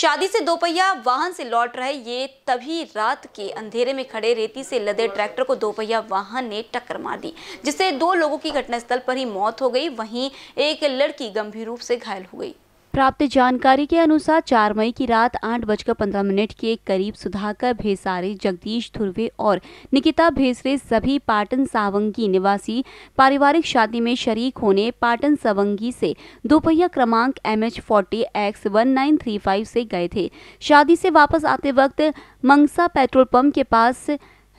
शादी से दोपहिया वाहन से लौट रहे ये तभी रात के अंधेरे में खड़े रेती से लदे ट्रैक्टर को दोपहिया वाहन ने टक्कर मार दी जिससे दो लोगों की घटनास्थल पर ही मौत हो गई वहीं एक लड़की गंभीर रूप से घायल हो गई प्राप्त जानकारी के अनुसार चार मई की रात आठ बजकर पंद्रह मिनट के करीब सुधाकर भेसारे जगदीश ध्रवे और निकिता भेसरे सभी पाटन सावंगी निवासी पारिवारिक शादी में शरीक होने पाटन सावंगी से दोपहिया क्रमांक M H forty X one nine three five से गए थे शादी से वापस आते वक्त मंगसा पेट्रोल पंप के पास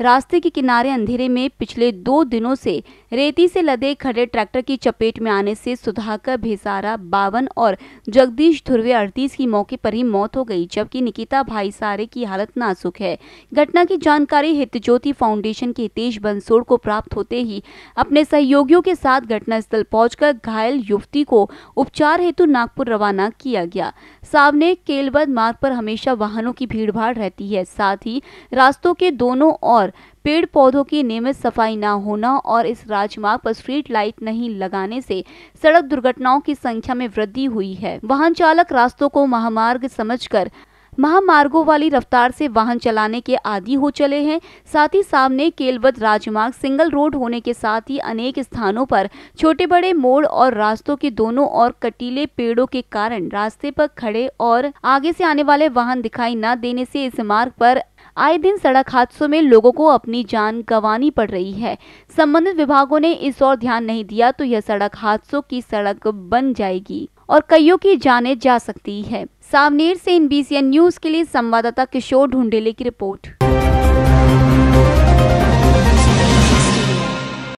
रास्ते के किनारे अंधेरे में पिछले दो दिनों से रेती से लदे खड़े ट्रैक्टर की चपेट में आने से सुधाकर भेसारा बावन और जगदीश ध्रुवे अड़तीस की मौके पर ही मौत हो गई जबकि निकिता भाई सारे की हालत नाजुक है घटना की जानकारी हितज्योति फाउंडेशन के हितेश बंसोड़ को प्राप्त होते ही अपने सहयोगियों के साथ घटनास्थल पहुंचकर घायल युवती को उपचार हेतु नागपुर रवाना किया गया सामने केलबद मार्ग पर हमेशा वाहनों की भीड़ रहती है साथ ही रास्तों के दोनों और पेड़ पौधों की नियमित सफाई न होना और इस राजमार्ग पर स्ट्रीट लाइट नहीं लगाने से सड़क दुर्घटनाओं की संख्या में वृद्धि हुई है वाहन चालक रास्तों को महामार्ग समझकर महामार्गों वाली रफ्तार से वाहन चलाने के आदि हो चले हैं साथ ही सामने केलवद राजमार्ग सिंगल रोड होने के साथ ही अनेक स्थानों पर छोटे बड़े मोड़ और रास्तों के दोनों और कटीले पेड़ों के कारण रास्ते पर खड़े और आगे से आने वाले वाहन दिखाई न देने से इस मार्ग पर आए दिन सड़क हादसों में लोगों को अपनी जान गंवानी पड़ रही है संबंधित विभागों ने इस ओर ध्यान नहीं दिया तो यह सड़क हादसों की सड़क बन जाएगी और कईयों की जाने जा सकती है सावनेर से इन न्यूज के लिए संवाददाता किशोर ढूंढेले की रिपोर्ट